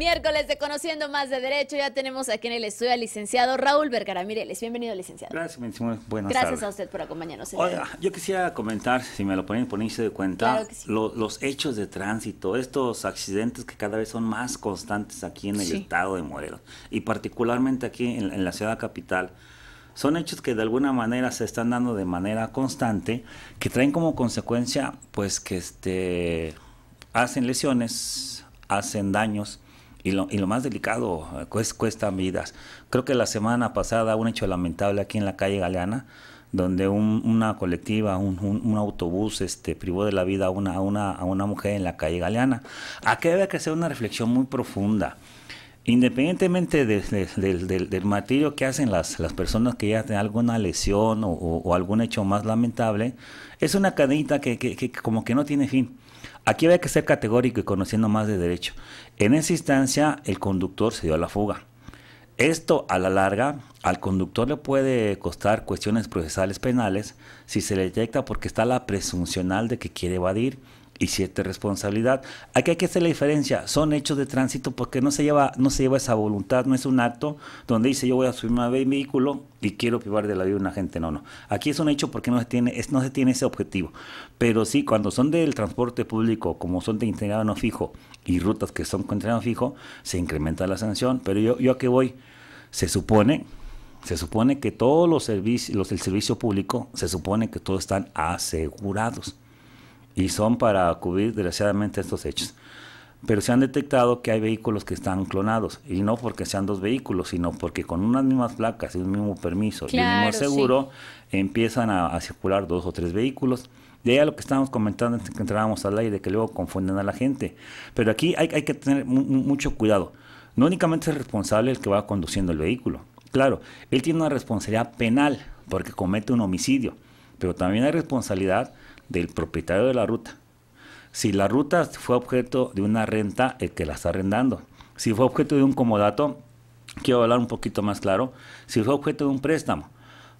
Miércoles de Conociendo Más de Derecho, ya tenemos aquí en el estudio al licenciado Raúl Vergara Mireles. Bienvenido, licenciado. Gracias, buenas Gracias a usted por acompañarnos. yo quisiera comentar, si me lo ponen por inicio de cuenta, los hechos de tránsito, estos accidentes que cada vez son más constantes aquí en el estado de Morelos y particularmente aquí en, la ciudad capital son hechos que de alguna manera se están dando de manera constante, que traen como consecuencia, pues que este, hacen lesiones, hacen daños y lo, y lo, más delicado, eh, cuestan vidas. Creo que la semana pasada un hecho lamentable aquí en la calle Galeana, donde una colectiva, un, autobús este, privó de la vida a una, a una, a una mujer en la calle Galeana. Aquí debe que hacer una reflexión muy profunda. Independientemente del, del que hacen las, las personas que ya tienen alguna lesión o, algún hecho más lamentable, es una cadenita que, que, que como que no tiene fin. Aquí hay que ser categórico y conociendo más de derecho. En esa instancia, el conductor se dio a la fuga. Esto, a la larga, al conductor le puede costar cuestiones procesales penales si se le detecta porque está la presuncional de que quiere evadir y siete, responsabilidad. Aquí hay que hacer la diferencia, son hechos de tránsito porque no se lleva, no se lleva esa voluntad, no es un acto donde dice yo voy a a mi vehículo y quiero privar de la vida a una gente, no, no. Aquí es un hecho porque no se tiene, es, no se tiene ese objetivo. Pero sí, cuando son del transporte público, como son de integrado no fijo y rutas que son con integrado fijo, se incrementa la sanción. Pero yo, yo a qué voy, se supone se supone que todos los servicios, los del servicio público, se supone que todos están asegurados y son para cubrir desgraciadamente estos hechos. Pero se han detectado que hay vehículos que están clonados, y no porque sean dos vehículos, sino porque con unas mismas placas y un mismo permiso y un mismo seguro empiezan a, circular dos o tres vehículos. De ahí a lo que estábamos comentando antes que entrábamos al aire, que luego confunden a la gente. Pero aquí hay, que tener mucho cuidado. No únicamente es responsable el que va conduciendo el vehículo. Claro, él tiene una responsabilidad penal porque comete un homicidio, pero también hay responsabilidad del propietario de la ruta. Si la ruta fue objeto de una renta, el que la está arrendando. Si fue objeto de un comodato, quiero hablar un poquito más claro. Si fue objeto de un préstamo,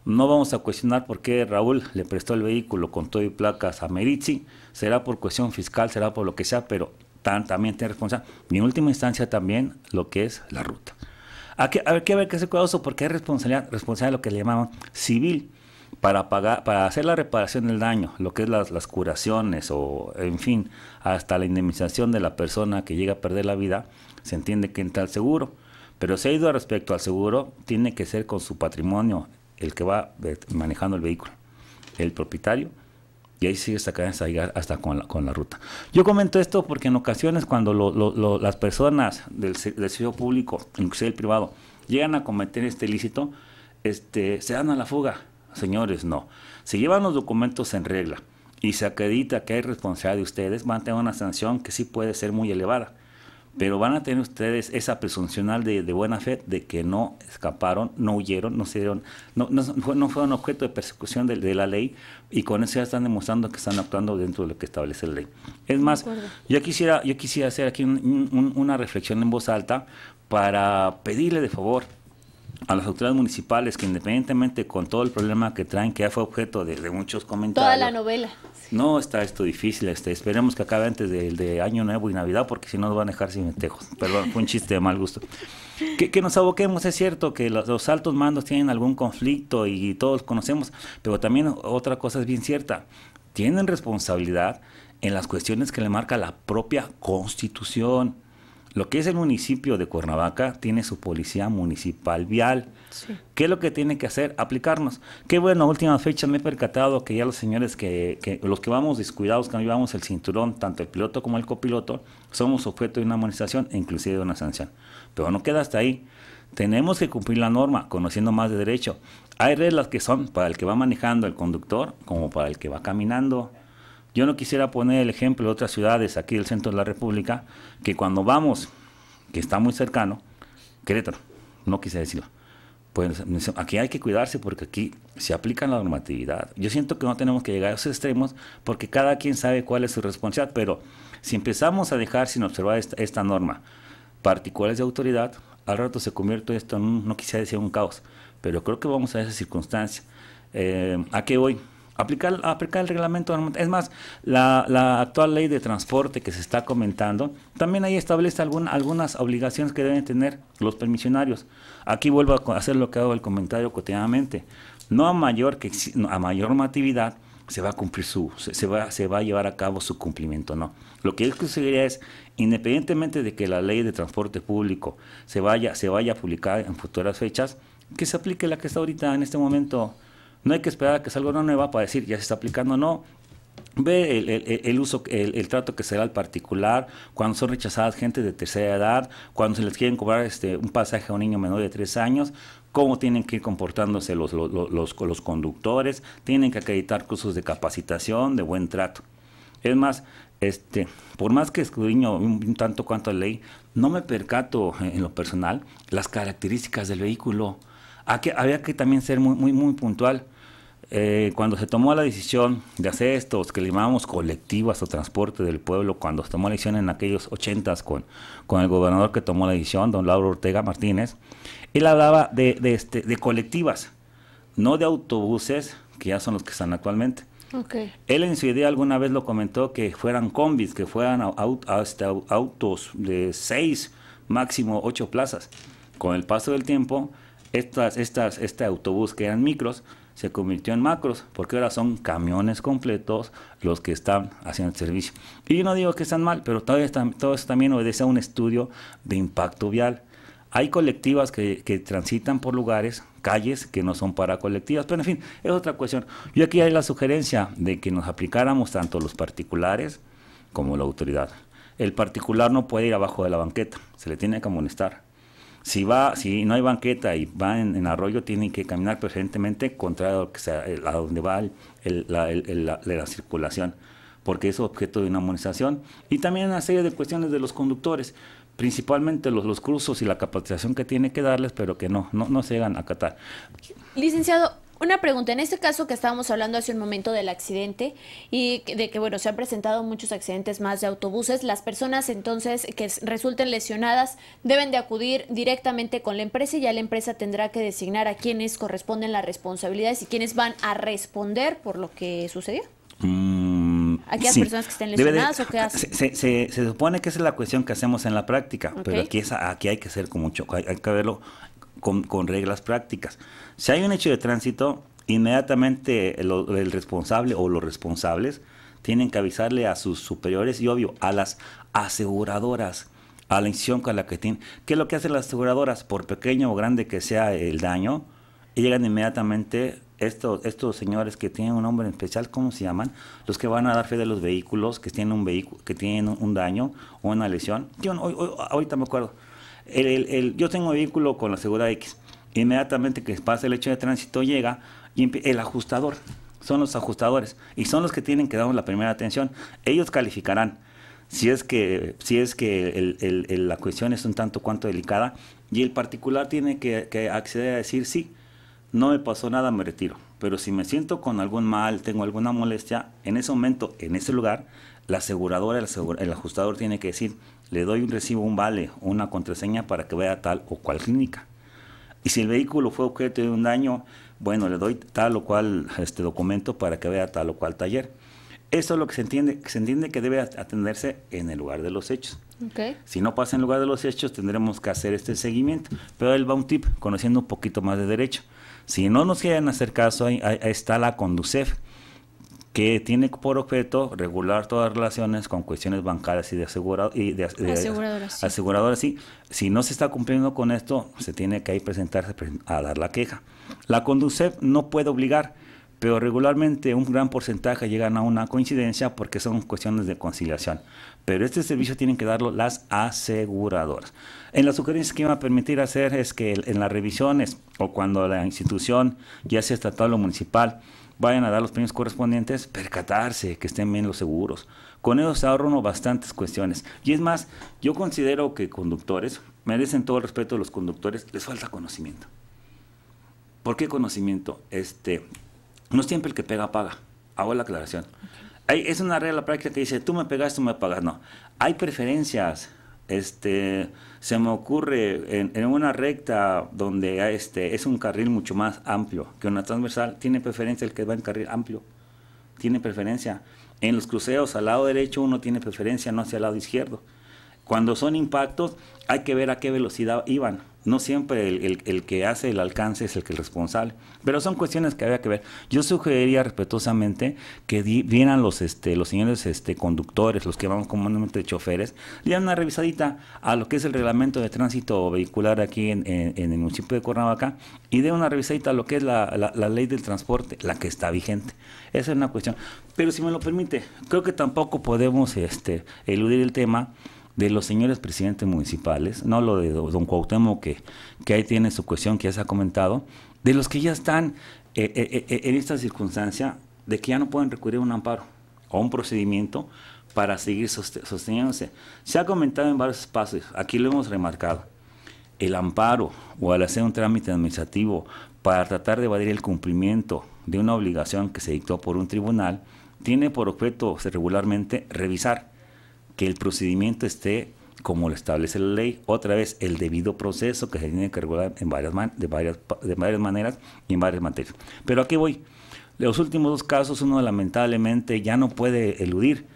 no vamos a cuestionar por qué Raúl le prestó el vehículo con todo y placas a Merici. Será por cuestión fiscal, será por lo que sea, pero también tiene responsabilidad. en última instancia también lo que es la ruta. Hay que, ver ver que cuidadoso porque hay responsabilidad, responsabilidad de lo que le llamamos civil para pagar, para hacer la reparación del daño, lo que es las, curaciones o, en fin, hasta la indemnización de la persona que llega a perder la vida, se entiende que entra al seguro. Pero si ha ido respecto al seguro, tiene que ser con su patrimonio el que va eh, manejando el vehículo, el propietario, y ahí sigue esta cadena hasta hasta con la, ruta. Yo comento esto porque en ocasiones cuando las personas del, del servicio público, inclusive el privado, llegan a cometer este ilícito, este, se dan a la fuga Señores, no. Si llevan los documentos en regla y se acredita que hay responsabilidad de ustedes, van a tener una sanción que sí puede ser muy elevada. Pero van a tener ustedes esa presuncional de, buena fe de que no escaparon, no huyeron, no se dieron, no, no, fueron objeto de persecución de, la ley y con eso ya están demostrando que están actuando dentro de lo que establece la ley. Es más, yo quisiera, yo quisiera hacer aquí una reflexión en voz alta para pedirle de favor a las autoridades municipales que independientemente con todo el problema que traen, que ya fue objeto de, muchos comentarios. Toda la novela. No, está esto difícil. Este, esperemos que acabe antes del de Año Nuevo y Navidad, porque si no nos van a dejar sin ventejos. Perdón, fue un chiste de mal gusto. Que, nos aboquemos, es cierto que los, altos mandos tienen algún conflicto y, y todos conocemos, pero también otra cosa es bien cierta. Tienen responsabilidad en las cuestiones que le marca la propia Constitución lo que es el municipio de Cuernavaca tiene su policía municipal vial. ¿Qué es lo que tiene que hacer? Aplicarnos. Qué bueno, última fecha me he percatado que ya los señores que, los que vamos descuidados, que no llevamos el cinturón, tanto el piloto como el copiloto, somos objeto de una amonestación e inclusive de una sanción. Pero no queda hasta ahí. Tenemos que cumplir la norma, conociendo más de derecho. Hay reglas que son para el que va manejando el conductor como para el que va caminando. Yo no quisiera poner el ejemplo de otras ciudades aquí del centro de la República, que cuando vamos, que está muy cercano, Querétaro, no quise decirlo. Pues, pues aquí hay que cuidarse porque aquí se aplica la normatividad. Yo siento que no tenemos que llegar a esos extremos porque cada quien sabe cuál es su responsabilidad, pero si empezamos a dejar sin observar esta, norma particulares de autoridad, al rato se convierte esto en, un, no quisiera decir un caos, pero creo que vamos a esa circunstancia. Eh, ¿A qué voy? Aplicar, aplicar el reglamento. Es más, la, actual ley de transporte que se está comentando, también ahí establece algunas obligaciones que deben tener los permisionarios. Aquí vuelvo a hacer lo que hago el comentario cotidianamente. No a mayor, que, a mayor normatividad se va a cumplir su, se, va, se va a llevar a cabo su cumplimiento, ¿no? Lo que yo conseguiría es, independientemente de que la ley de transporte público se vaya, se vaya a publicar en futuras fechas, que se aplique la que está ahorita en este momento no hay que esperar a que salga una nueva para decir ya se está aplicando o no. Ve el, uso, el, trato que se da al particular, cuando son rechazadas gente de tercera edad, cuando se les quieren cobrar este, un pasaje a un niño menor de tres años, cómo tienen que ir comportándose los, conductores, tienen que acreditar cursos de capacitación, de buen trato. Es más, este, por más que escudriño un, tanto cuanto a ley, no me percato en lo personal las características del vehículo. había que también ser muy, muy, muy puntual. Eh, cuando se tomó la decisión de hacer estos que llamábamos colectivas o transporte del pueblo, cuando se tomó la decisión en aquellos 80s con, con el gobernador que tomó la decisión, don Lauro Ortega Martínez, él hablaba de, de, este, de colectivas, no de autobuses, que ya son los que están actualmente. Él en su idea alguna vez lo comentó que fueran combis, que fueran hasta este, autos de seis, máximo ocho plazas. Con el paso del tiempo, estas, este autobús que eran micros se convirtió en macros, porque ahora son camiones completos los que están haciendo el servicio. Y yo no digo que están mal, pero todo, también obedece a un estudio de impacto vial. Hay colectivas que, transitan por lugares, calles que no son para colectivas, pero en fin, es otra cuestión. Yo aquí hay la sugerencia de que nos aplicáramos tanto los particulares como la autoridad. El particular no puede ir abajo de la banqueta, se le tiene que amonestar si va, si no hay banqueta y va en, arroyo, tienen que caminar preferentemente contra a donde va el, la, circulación, porque es objeto de una amonización. Y también una serie de cuestiones de los conductores, principalmente los, los y la capacitación que tiene que darles, pero que no, no, no se llegan a acatar. Licenciado, una pregunta, en este caso que estábamos hablando hace un momento del accidente y de que, bueno, se han presentado muchos accidentes más de autobuses, las personas entonces que resulten lesionadas deben de acudir directamente con la empresa y ya la empresa tendrá que designar a quienes corresponden las responsabilidades y quienes van a responder por lo que sucedió. Mm, aquellas personas que estén lesionadas o qué hacen? Se, supone que esa es la cuestión que hacemos en la práctica, pero aquí, es, aquí hay que ser con mucho, hay que verlo con, con reglas prácticas. Si hay un hecho de tránsito, inmediatamente el, responsable o los responsables tienen que avisarle a sus superiores y obvio a las aseguradoras, a la institución con la que tienen. ¿Qué es lo que hacen las aseguradoras? Por pequeño o grande que sea el daño, llegan inmediatamente estos, estos señores que tienen un nombre especial, ¿cómo se llaman? Los que van a dar fe de los vehículos, que tienen un, vehículo, que tienen un daño o una lesión. Yo, ahorita me acuerdo yo tengo vehículo con la seguridad X. Inmediatamente que pasa el hecho de tránsito llega y el ajustador. Son los ajustadores y son los que tienen que dar la primera atención. Ellos calificarán si es que, si es que la cuestión es un tanto cuanto delicada y el particular tiene que, acceder a decir sí, no me pasó nada, me retiro. Pero si me siento con algún mal, tengo alguna molestia, en ese momento, en ese lugar, la aseguradora, el ajustador tiene que decir, le doy un recibo, un vale, una contraseña para que vea tal o cual clínica. Y si el vehículo fue objeto de un daño, bueno, le doy tal o cual este documento para que vea tal o cual taller. Esto es lo que se entiende, se entiende que debe atenderse en el lugar de los hechos. Si no pasa en lugar de los hechos, tendremos que hacer este seguimiento. Pero él va un tip, conociendo un poquito más de derecho. Si no nos quieren hacer caso, ahí, ahí está la Conducef que tiene por objeto regular todas las relaciones con cuestiones bancarias y de, asegurado, y de, aseguradoras. aseguradoras Si no se está cumpliendo con esto, se tiene que ahí presentarse pues, a dar la queja. La CONDUCEP no puede obligar, pero regularmente un gran porcentaje llegan a una coincidencia porque son cuestiones de conciliación. Pero este servicio tienen que darlo las aseguradoras. En las sugerencias que iba a permitir hacer es que en las revisiones o cuando la institución, ya sea estatal o municipal, vayan a dar los premios correspondientes, percatarse que estén bien los seguros. Con eso se ahorran bastantes cuestiones. Y es más, yo considero que conductores, merecen todo el respeto de los conductores, les falta conocimiento. ¿Por qué conocimiento? Este, no siempre el que pega paga. Hago la aclaración. es una regla práctica que dice, tú me pegas, tú me pagas. No, hay preferencias este, se me ocurre en, una recta donde ah, este, es un carril mucho más amplio que una transversal, tiene preferencia el que va en carril amplio, tiene preferencia. En los cruceos al lado derecho uno tiene preferencia, no hacia el lado izquierdo. Cuando son impactos, hay que ver a qué velocidad iban. No siempre el, que hace el alcance es el que es responsable. Pero son cuestiones que había que ver. Yo sugeriría respetuosamente que di, vieran los, este, los señores este, conductores, los que vamos comúnmente choferes, le una revisadita a lo que es el reglamento de tránsito vehicular aquí en, el municipio de Cuernavaca y den una revisadita a lo que es la, ley del transporte, la que está vigente. Esa es una cuestión. Pero si me lo permite, creo que tampoco podemos este, eludir el tema de los señores presidentes municipales, no lo de don Cuauhtémoc, que, que ahí tiene su cuestión que ya se ha comentado, de los que ya están eh, eh, eh, en esta circunstancia de que ya no pueden recurrir a un amparo o un procedimiento para seguir sosteniéndose. Se ha comentado en varios espacios, aquí lo hemos remarcado, el amparo o al hacer un trámite administrativo para tratar de evadir el cumplimiento de una obligación que se dictó por un tribunal, tiene por objeto pues, regularmente revisar que el procedimiento esté como lo establece la ley, otra vez el debido proceso que se tiene que regular en varias de, varias, de maneras y en varias materias. Pero aquí voy. Los últimos dos casos, uno lamentablemente ya no puede eludir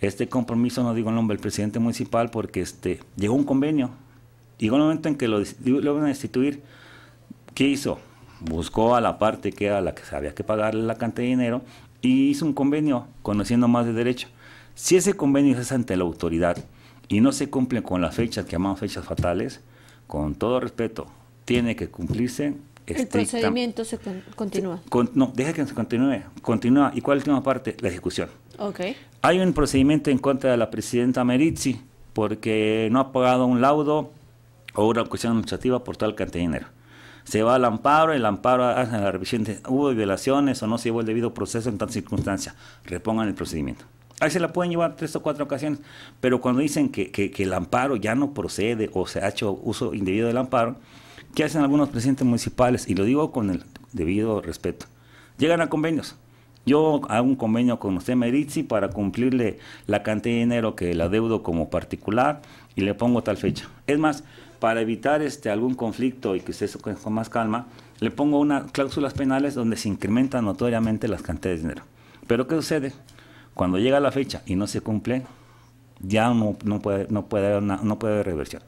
este compromiso, no digo el nombre del presidente municipal, porque este, llegó un convenio. Llegó el momento en que lo, lo van a destituir. ¿Qué hizo? Buscó a la parte que era la que sabía que pagarle la cantidad de dinero y hizo un convenio conociendo más de derecho. Si ese convenio es ante la autoridad y no se cumple con las fechas que llamamos fechas fatales, con todo respeto, tiene que cumplirse. Estricta. El procedimiento se continúa. no, deja que se continúe. Continúa. ¿Y cuál es la última parte? La ejecución. Okay. Hay un procedimiento en contra de la presidenta Merizzi porque no ha pagado un laudo o una cuestión administrativa por tal cantidad de dinero. Se va al amparo, el amparo hace la revisión hubo violaciones o no se llevó el debido proceso en tal circunstancia. Repongan el procedimiento. Ahí se la pueden llevar tres o cuatro ocasiones, pero cuando dicen que, el amparo ya no procede o se ha hecho uso indebido del amparo, ¿qué hacen algunos presidentes municipales, y lo digo con el debido respeto, llegan a convenios. Yo hago un convenio con usted, Merizzi, para cumplirle la cantidad de dinero que le adeudo como particular y le pongo tal fecha. Es más, para evitar este algún conflicto y que usted se con más calma, le pongo unas cláusulas penales donde se incrementan notoriamente las cantidades de dinero. Pero ¿qué sucede? Cuando llega la fecha y no se cumple, ya no, puede, no, puede haber no puede reversión.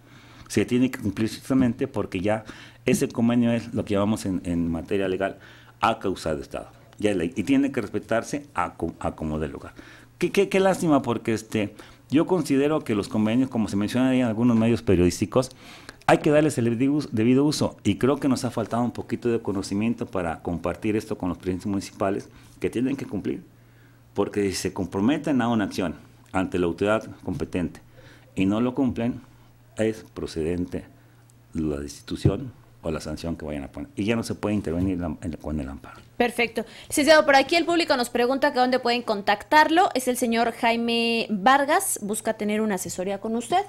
Se tiene que cumplir justamente porque ya ese convenio es lo que llamamos en, materia legal a causa de Estado. Y tiene que respetarse a, a como del lugar. Qué, qué lástima porque este, yo considero que los convenios, como se menciona ahí en algunos medios periodísticos, hay que darles el debido uso y creo que nos ha faltado un poquito de conocimiento para compartir esto con los presidentes municipales que tienen que cumplir. Porque si se comprometen a una acción ante la autoridad competente y no lo cumplen, es procedente la destitución o la sanción que vayan a poner. Y ya no se puede intervenir con el amparo. Perfecto. Licenciado, por aquí el público nos pregunta que dónde pueden contactarlo. Es el señor Jaime Vargas, busca tener una asesoría con usted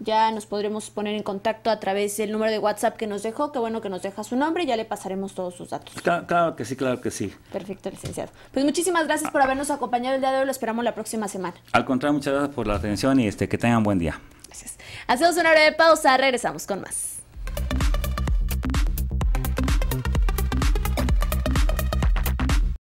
ya nos podremos poner en contacto a través del número de WhatsApp que nos dejó, Qué bueno que nos deja su nombre, ya le pasaremos todos sus datos. Claro, que sí, claro que sí. Perfecto, licenciado. Pues muchísimas gracias por habernos acompañado el día de hoy, lo esperamos la próxima semana. Al contrario, muchas gracias por la atención y este que tengan buen día. Gracias. Hacemos una breve pausa, regresamos con más.